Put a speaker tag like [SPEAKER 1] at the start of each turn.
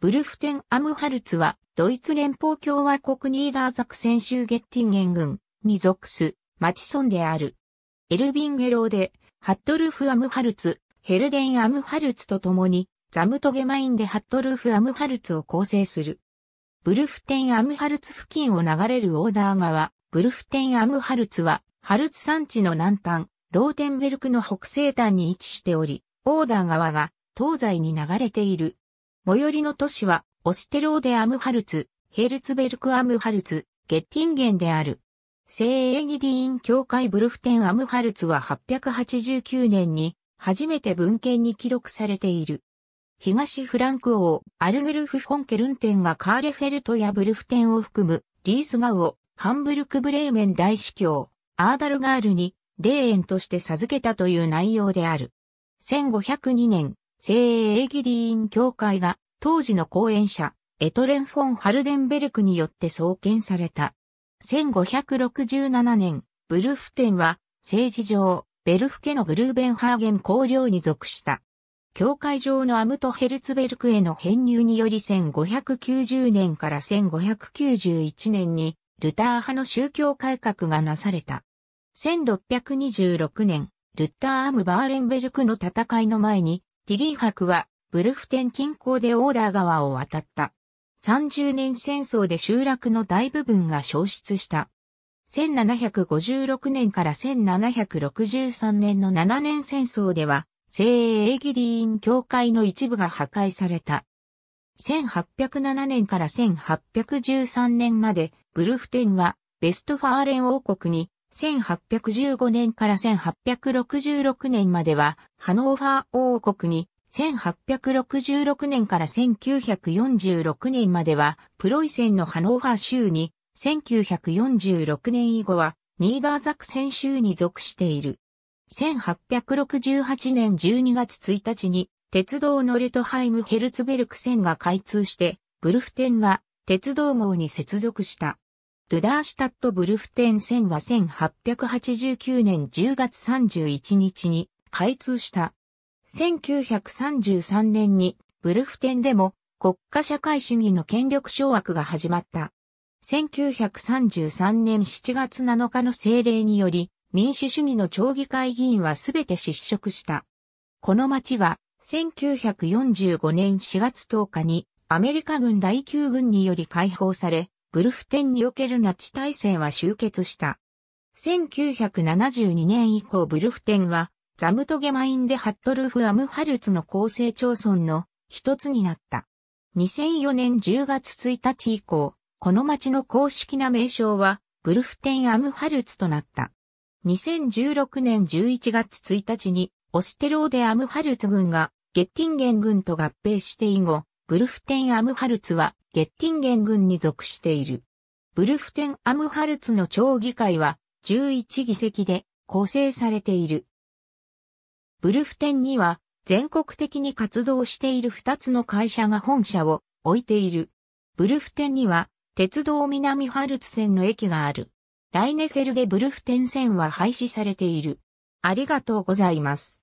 [SPEAKER 1] ブルフテンアムハルツは、ドイツ連邦共和国ニーダーザク先州ゲッティンゲン軍に属す、町村である。エルビンゲローで、ハットルフ・アムハルツ、ヘルデン・アムハルツと共に、ザムトゲマインでハットルフ・アムハルツを構成する。ブルフテン・アムハルツ付近を流れるオーダー川、ブルフテン・アムハルツは、ハルツ山地の南端、ローテンベルクの北西端に位置しており、オーダー川が東西に流れている。最寄りの都市は、オステローデアムハルツ、ヘルツベルクアムハルツ、ゲッティンゲンである。聖エギディーン教会ブルフテンアムハルツは889年に初めて文献に記録されている。東フランク王アルグルフ・フォンケルンテンがカーレフェルトやブルフテンを含むリースガウをハンブルク・ブレーメン大司教アーダルガールに霊園として授けたという内容である。1502年、精鋭ィーン協会が当時の講演者、エトレン・フォン・ハルデンベルクによって創建された。1567年、ブルフテンは政治上、ベルフ家のグルーベンハーゲン公領に属した。教会上のアムトヘルツベルクへの編入により1590年から1591年にルター派の宗教改革がなされた。1626年、ルッター・アム・バーレンベルクの戦いの前にティリー博は、ブルフテン近郊でオーダー川を渡った。30年戦争で集落の大部分が消失した。1756年から1763年の7年戦争では、精鋭エギリーン教会の一部が破壊された。1807年から1813年まで、ブルフテンは、ベストファーレン王国に1815年から1866年までは、ハノーファー王国に、1866年から1946年までは、プロイセンのハノーファー州に、1946年以後は、ニーダーザクセン州に属している。1868年12月1日に、鉄道のルトハイムヘルツベルク線が開通して、ブルフテンは鉄道網に接続した。ドゥダーシュタットブルフテン線は1889年10月31日に開通した。1933年にブルフテンでも国家社会主義の権力掌握が始まった。1933年7月7日の政令により民主主義の町議会議員はすべて失職した。この町は1945年4月10日にアメリカ軍第9軍により解放され、ブルフテンにおけるナチ体制は終結した。1972年以降ブルフテンは、ザムトゲマインでハットルフ・アムハルツの構成町村の一つになった。2004年10月1日以降、この町の公式な名称は、ブルフテン・アムハルツとなった。2016年11月1日に、オステローデ・アムハルツ軍が、ゲッティンゲン軍と合併して以後、ブルフテン・アムハルツは、ゲッティンゲン郡に属している。ブルフテンアムハルツの町議会は11議席で構成されている。ブルフテンには全国的に活動している2つの会社が本社を置いている。ブルフテンには鉄道南ハルツ線の駅がある。ライネフェルでブルフテン線は廃止されている。ありがとうございます。